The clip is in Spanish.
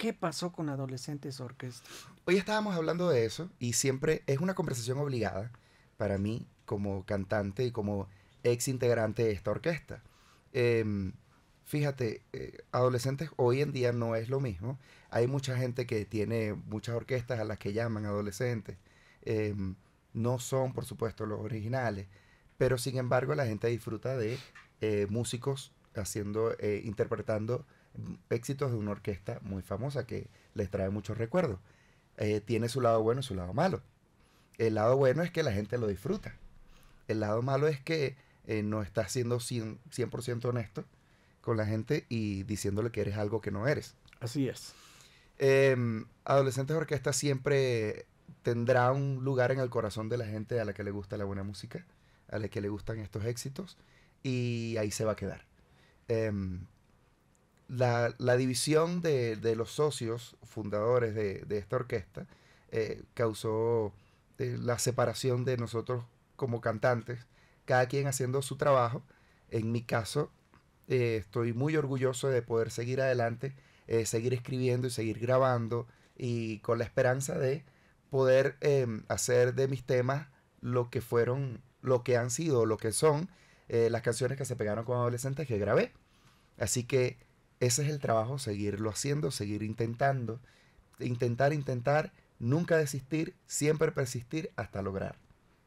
¿Qué pasó con Adolescentes orquestas? Hoy estábamos hablando de eso y siempre es una conversación obligada para mí como cantante y como ex integrante de esta orquesta. Em, fíjate, eh, adolescentes hoy en día no es lo mismo. Hay mucha gente que tiene muchas orquestas a las que llaman adolescentes. Em, no son, por supuesto, los originales, pero sin embargo la gente disfruta de eh, músicos haciendo, eh, interpretando éxitos de una orquesta muy famosa que les trae muchos recuerdos. Eh, tiene su lado bueno y su lado malo. El lado bueno es que la gente lo disfruta. El lado malo es que eh, no estás siendo 100%, honesto con la gente y diciéndole que eres algo que no eres. Así es. Em, adolescentes Orquesta siempre tendrá un lugar en el corazón de la gente a la que le gusta la buena música, a la que le gustan estos éxitos, y ahí se va a quedar. Em, la, división de, los socios fundadores de, esta orquesta eh, causó eh, la separación de nosotros como cantantes, cada quien haciendo su trabajo. En mi caso, eh, estoy muy orgulloso de poder seguir adelante, seguir escribiendo y seguir grabando y con la esperanza de poder em, hacer de mis temas lo que fueron, lo que han sido, lo que son las canciones que se pegaron con adolescentes que grabé. Así que ese es el trabajo, seguirlo haciendo, seguir intentando, intentar, intentar, nunca desistir, siempre persistir hasta lograr.